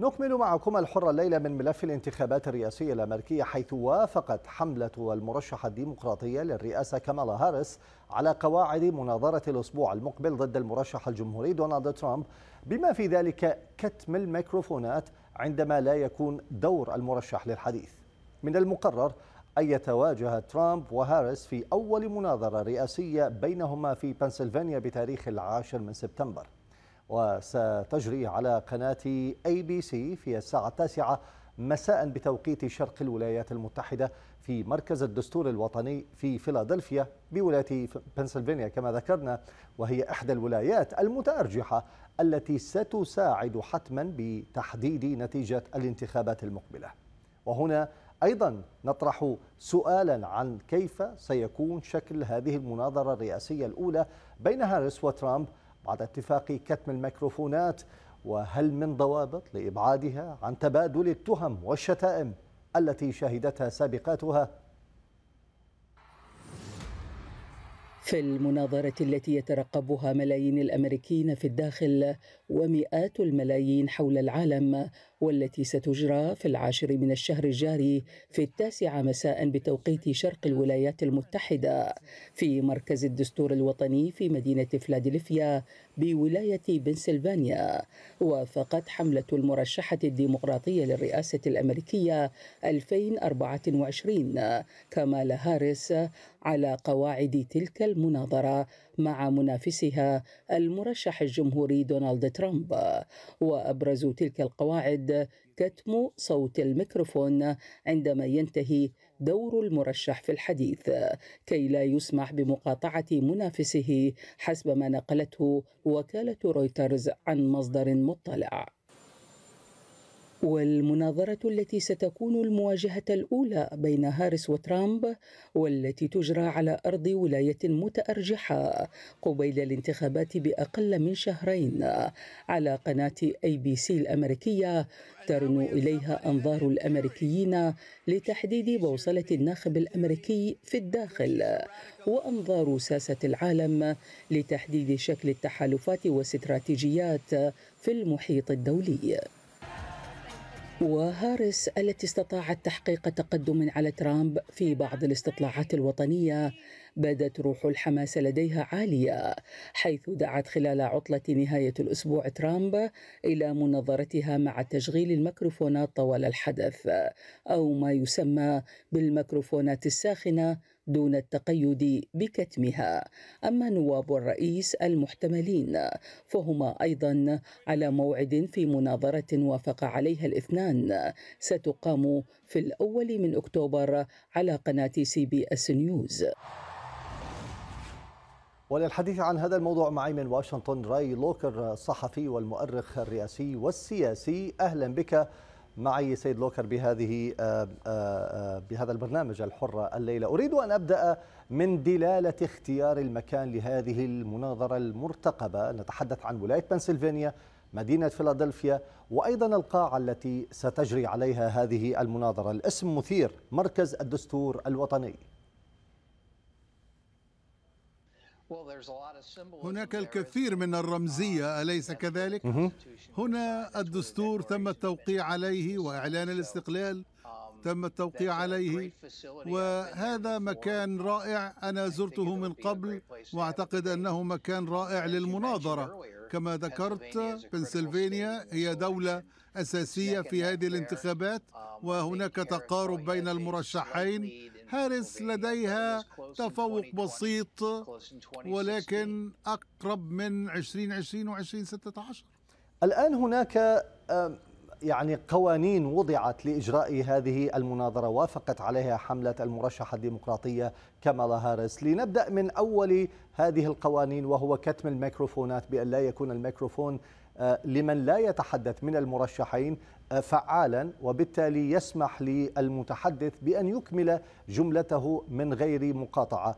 نكمل معكم الحرة الليلة من ملف الانتخابات الرئاسية الأمريكية حيث وافقت حملة المرشحة الديمقراطية للرئاسة كامالا هاريس على قواعد مناظرة الأسبوع المقبل ضد المرشح الجمهوري دونالد ترامب بما في ذلك كتم الميكروفونات عندما لا يكون دور المرشح للحديث من المقرر أن يتواجه ترامب وهاريس في أول مناظرة رئاسية بينهما في بنسلفانيا بتاريخ العاشر من سبتمبر وستجري على قناة أي بي سي في الساعة التاسعة مساء بتوقيت شرق الولايات المتحدة في مركز الدستور الوطني في فيلادلفيا بولاية بنسلفانيا كما ذكرنا وهي إحدى الولايات المتأرجحة التي ستساعد حتما بتحديد نتيجة الانتخابات المقبلة وهنا أيضا نطرح سؤالا عن كيف سيكون شكل هذه المناظرة الرئاسية الأولى بين هاريس وترامب بعد اتفاق كتم الميكروفونات وهل من ضوابط لإبعادها عن تبادل التهم والشتائم التي شهدتها سابقاتها في المناظرة التي يترقبها ملايين الأمريكيين في الداخل ومئات الملايين حول العالم والتي ستجرى في العاشر من الشهر الجاري في التاسعة مساء بتوقيت شرق الولايات المتحدة في مركز الدستور الوطني في مدينة فلادلفيا بولاية بنسلفانيا وافقت حملة المرشحة الديمقراطية للرئاسة الأمريكية 2024 كمالا هاريس على قواعد تلك المناظرة مع منافسها المرشح الجمهوري دونالد ترامب وابرز تلك القواعد كتم صوت الميكروفون عندما ينتهي دور المرشح في الحديث كي لا يسمح بمقاطعه منافسه حسب ما نقلته وكاله رويترز عن مصدر مطلع والمناظرة التي ستكون المواجهة الأولى بين هاريس وترامب والتي تجرى على أرض ولاية متأرجحة قبيل الانتخابات بأقل من شهرين على قناة أي بي سي الأمريكية ترن إليها أنظار الأمريكيين لتحديد بوصلة الناخب الأمريكي في الداخل وأنظار ساسة العالم لتحديد شكل التحالفات واستراتيجيات في المحيط الدولي وهاريس التي استطاعت تحقيق تقدم على ترامب في بعض الاستطلاعات الوطنيه بدت روح الحماس لديها عالية حيث دعت خلال عطلة نهاية الأسبوع ترامب إلى مناظرتها مع تشغيل الميكروفونات طوال الحدث أو ما يسمى بالميكروفونات الساخنة دون التقيد بكتمها اما نواب الرئيس المحتملين فهما ايضا على موعد في مناظره وافق عليها الاثنان ستقام في الاول من اكتوبر على قناه سي بي اس نيوز وللحديث عن هذا الموضوع معي من واشنطن راي لوكر الصحفي والمؤرخ الرئاسي والسياسي اهلا بك معي سيد لوكر بهذه آه، آه، آه، بهذا البرنامج الحرة الليلة أريد أن أبدأ من دلالة اختيار المكان لهذه المناظرة المرتقبة نتحدث عن ولاية بنسلفانيا مدينة فيلادلفيا وأيضا القاعة التي ستجري عليها هذه المناظرة الاسم مثير مركز الدستور الوطني هناك الكثير من الرمزية uh, أليس كذلك؟ هنا الدستور تم التوقيع عليه وإعلان الاستقلال um, تم التوقيع uh, عليه وهذا مكان رائع أنا زرته من قبل وأعتقد أنه مكان رائع للمناظرة كما ذكرت بنسلفانيا هي دولة أساسية في هذه الانتخابات um, وهناك تقارب بين المرشحين هاريس لديها تفوق بسيط ولكن أقرب من 2020 و 2016 الآن هناك يعني قوانين وضعت لإجراء هذه المناظرة وافقت عليها حملة المرشحة الديمقراطية كمالا هاريس لنبدأ من أول هذه القوانين وهو كتم الميكروفونات بأن لا يكون الميكروفون آه، لمن لا يتحدث من المرشحين آه، فعالا وبالتالي يسمح للمتحدث بأن يكمل جملته من غير مقاطعة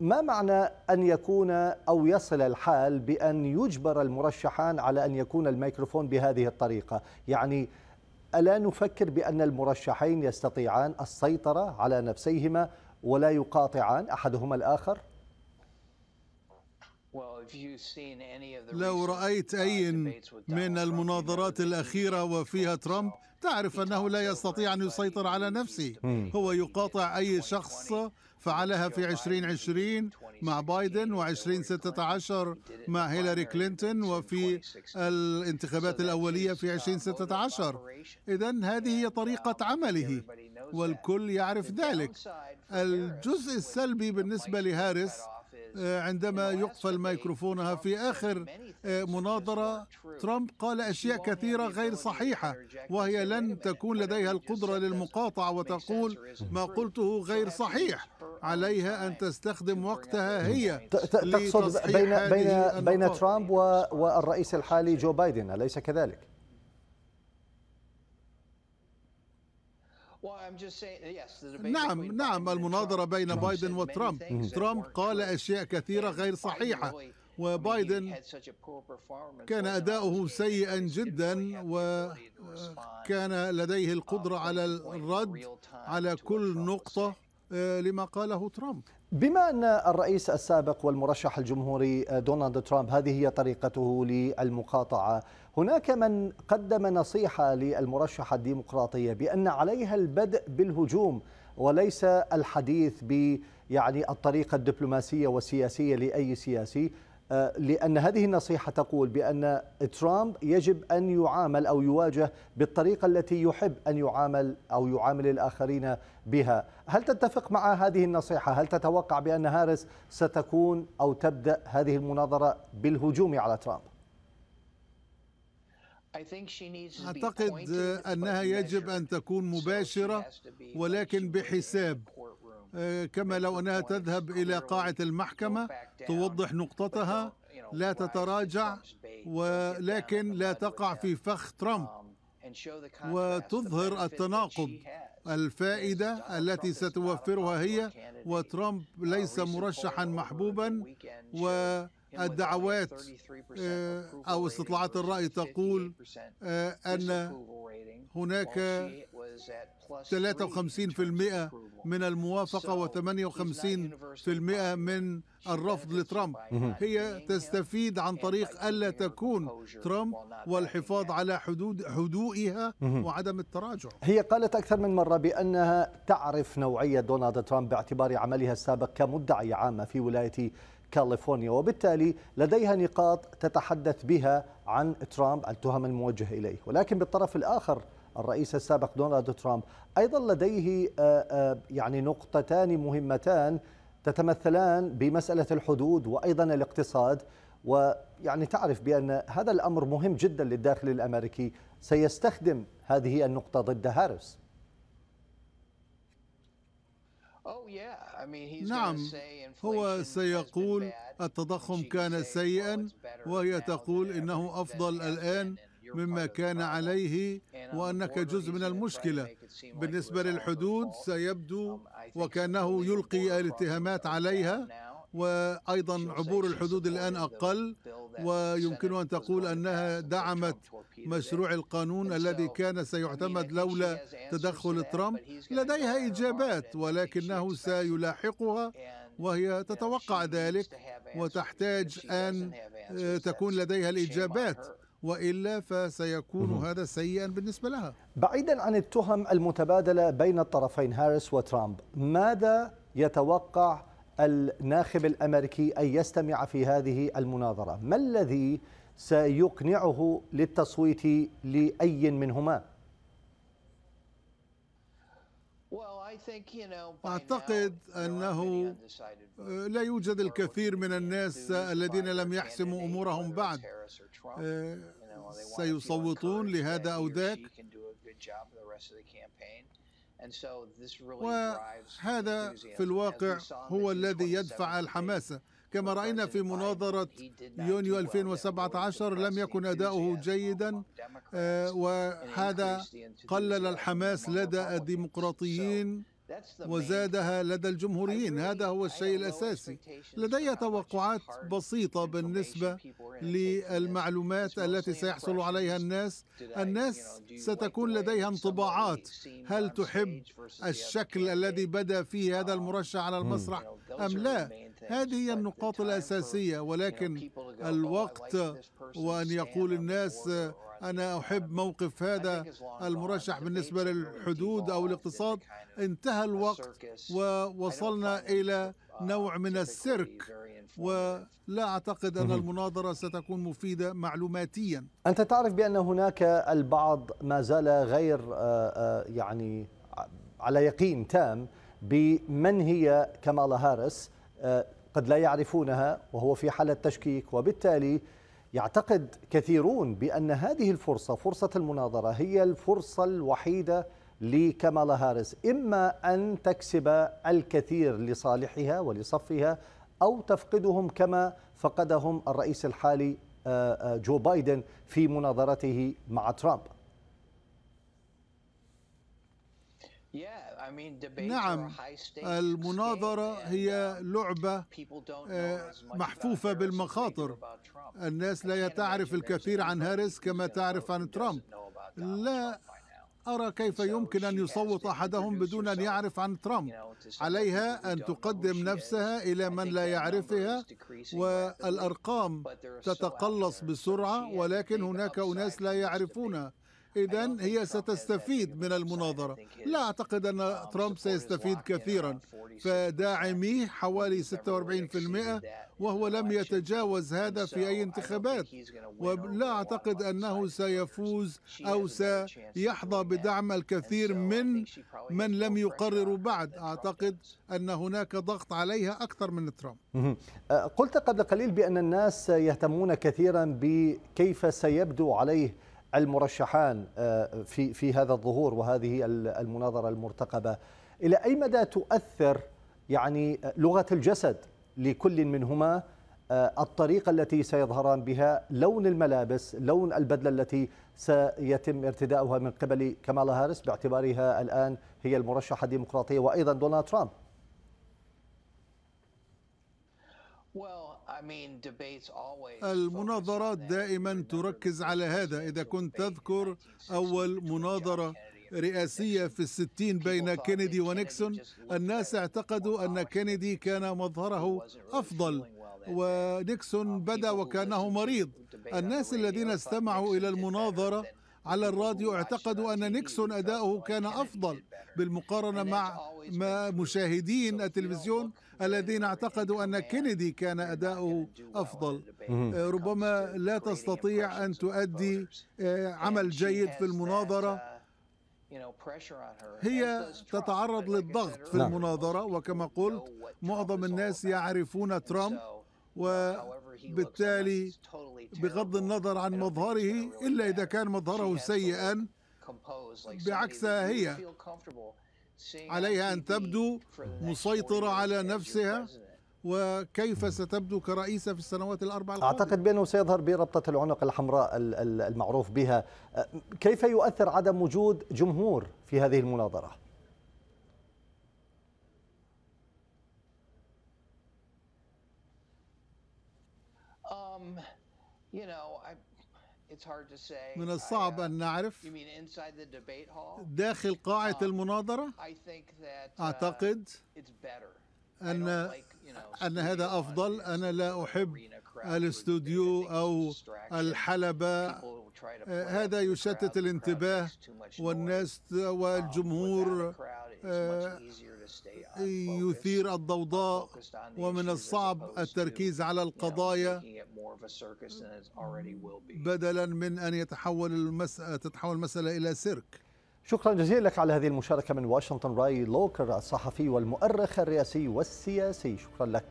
ما معنى أن يكون أو يصل الحال بأن يجبر المرشحان على أن يكون الميكروفون بهذه الطريقة يعني ألا نفكر بأن المرشحين يستطيعان السيطرة على نفسيهما ولا يقاطعان أحدهما الآخر؟ لو رأيت uh, أي من المناظرات الأخيرة وفيها ترامب تعرف أنه لا يستطيع أن يسيطر على نفسه هو يقاطع أي شخص فعلها في 2020 مع بايدن و2016 مع هيلاري كلينتون وفي الانتخابات الأولية في 2016 إذا هذه هي طريقة عمله والكل يعرف ذلك الجزء السلبي بالنسبة لهارس آه، عندما يقفل ميكروفونها في آخر آه، مناظرة ترامب قال أشياء كثيرة غير صحيحة وهي لن تكون لديها القدرة للمقاطعة وتقول ما قلته غير صحيح عليها أن تستخدم وقتها هي تقصد بين بين بين ترامب والرئيس الحالي جو بايدن أليس كذلك؟ نعم نعم المناظرة بين بايدن وترامب ترامب قال أشياء كثيرة غير صحيحة وبايدن كان أداؤه سيئا جدا وكان لديه القدرة على الرد على كل نقطة آه، لما قاله ترامب بما أن الرئيس السابق والمرشح الجمهوري آه، دونالد ترامب هذه هي طريقته للمقاطعة هناك من قدم نصيحة للمرشحة الديمقراطية بأن عليها البدء بالهجوم وليس الحديث ب يعني الطريقة الدبلوماسية والسياسية لأي سياسي آه، لأن هذه النصيحة تقول بأن ترامب يجب أن يعامل أو يواجه بالطريقة التي يحب أن يعامل أو يعامل الآخرين بها هل تتفق مع هذه النصيحة؟ هل تتوقع بأن هارس ستكون أو تبدأ هذه المناظرة بالهجوم على ترامب؟ أعتقد أنها يجب أن تكون مباشرة ولكن بحساب آه، كما لو أنها تذهب إلى قاعة المحكمة توضح نقطتها لا تتراجع ولكن لا تقع في فخ ترامب وتظهر التناقض الفائدة التي ستوفرها هي وترامب ليس مرشحا محبوبا والدعوات آه، أو استطلاعات الرأي تقول آه، أن هناك 53% من الموافقة و58% من الرفض لترامب هي تستفيد عن طريق ألا تكون ترامب والحفاظ على حدود هدوئها وعدم التراجع هي قالت أكثر من مرة بأنها تعرف نوعية دونالد ترامب باعتبار عملها السابق كمدعي عامة في ولاية كاليفورنيا وبالتالي لديها نقاط تتحدث بها عن ترامب التهم الموجه إليه ولكن بالطرف الآخر الرئيس السابق دونالد ترامب أيضا لديه آه، آه، يعني نقطتان مهمتان تتمثلان بمسألة الحدود وأيضا الاقتصاد ويعني تعرف بأن هذا الأمر مهم جدا للداخل الأمريكي سيستخدم هذه النقطة ضد هارس oh, نعم هو سيقول التضخم كان سيئا وهي تقول انه افضل الان مما كان عليه وأنك جزء من المشكلة بالنسبة للحدود سيبدو um, وكأنه يلقي الاتهامات عليها وأيضا عبور الحدود الآن أقل ويمكن أن تقول أنها دعمت مشروع القانون الذي كان سيعتمد لولا تدخل ترامب لديها إجابات ولكنه سيلاحقها وهي تتوقع ذلك وتحتاج أن تكون لديها الإجابات والا فسيكون مم. هذا سيئا بالنسبه لها. بعيدا عن التهم المتبادله بين الطرفين هاريس وترامب، ماذا يتوقع الناخب الامريكي ان يستمع في هذه المناظره؟ ما الذي سيقنعه للتصويت لاي منهما؟ أعتقد أنه لا يوجد الكثير من الناس الذين لم يحسموا أمورهم بعد آه، سيصوتون لهذا أو ذاك وهذا في الواقع هو الذي يدفع الحماسة كما رأينا في مناظرة يونيو 2017 لم يكن أداؤه جيدا آه، وهذا قلل الحماس لدى الديمقراطيين وزادها لدى الجمهوريين هذا هو الشيء الأساسي لدي توقعات بسيطة بالنسبة للمعلومات التي سيحصل عليها الناس الناس ستكون لديها انطباعات هل تحب الشكل الذي بدأ فيه هذا um, المرشح على hmm. المسرح أم لا هذه هي النقاط الأساسية ولكن oh, الوقت وأن يقول الناس أنا أحب موقف هذا المرشح بالنسبة للحدود أو الاقتصاد انتهى الوقت ووصلنا إلى نوع من السيرك ولا أعتقد أن المناظرة ستكون مفيدة معلوماتيا أنت تعرف بأن هناك البعض ما زال غير آه، آه، يعني على يقين تام بمن هي كمالا هارس آه، قد لا يعرفونها وهو في حالة تشكيك وبالتالي يعتقد كثيرون بأن هذه الفرصة فرصة المناظرة هي الفرصة الوحيدة لكمالا هاريس إما أن تكسب الكثير لصالحها ولصفها أو تفقدهم كما فقدهم الرئيس الحالي آه، آه، جو بايدن في مناظرته مع ترامب yeah. نعم المناظرة هي uh, لعبة آه، محفوفة بالمخاطر الناس لا تعرف الكثير عن هاريس كما تعرف عن ترامب لا أرى كيف يمكن أن يصوت أحدهم بدون أن يعرف عن ترامب عليها أن تقدم نفسها إلى من لا يعرفها والأرقام تتقلص بسرعة ولكن هناك أناس لا يعرفونها إذا هي ستستفيد من المناظرة لا أعتقد أن ترامب سيستفيد كثيرا فداعميه حوالي 46% وهو لم يتجاوز هذا في أي انتخابات ولا أعتقد أنه سيفوز أو سيحظى بدعم الكثير من من لم يقرروا بعد أعتقد أن هناك ضغط عليها أكثر من ترامب أه، قلت قبل قليل بأن الناس يهتمون كثيرا بكيف سيبدو عليه المرشحان آه، في في هذا الظهور وهذه المناظره المرتقبه الى اي مدى تؤثر يعني لغه الجسد لكل منهما آه، الطريقه التي سيظهران بها لون الملابس لون البدله التي سيتم ارتداؤها من قبل كمالا هاريس باعتبارها الان هي المرشحه الديمقراطيه وايضا دونالد ترامب well المناظرات دائما تركز على هذا إذا كنت تذكر أول مناظرة رئاسية في الستين بين كينيدي ونيكسون الناس اعتقدوا أن كينيدي كان مظهره أفضل ونيكسون uh, بدا وكانه مريض الناس الذين استمعوا إلى المناظرة على الراديو اعتقدوا أن نيكسون أداؤه كان أفضل بالمقارنة مع مشاهدين التلفزيون الذين اعتقدوا أن كينيدي كان أداؤه أفضل آه، ربما لا تستطيع أن تؤدي آه، عمل جيد في المناظرة هي تتعرض للضغط في نعم. المناظرة وكما قلت معظم الناس يعرفون ترامب وبالتالي بغض النظر عن مظهره إلا إذا كان مظهره سيئا بعكسها هي عليها أن تبدو مسيطرة على نفسها وكيف ستبدو كرئيسة في السنوات الأربع القادمة أعتقد بأنه سيظهر بربطة العنق الحمراء المعروف بها كيف يؤثر عدم وجود جمهور في هذه المناظرة؟ Um, you know, I من الصعب uh, أن نعرف داخل قاعة uh, المناظرة uh, أعتقد أن أن هذا أفضل أنا لا أحب الاستوديو أو الحلبة آه، هذا يشتت الانتباه والناس والجمهور آه، يثير الضوضاء ومن الصعب التركيز على القضايا بدلا من أن يتحول المسألة تتحول المسألة إلى سيرك شكرا جزيلا لك على هذه المشاركة من واشنطن راي لوكر الصحفي والمؤرخ الرئاسي والسياسي شكرا لك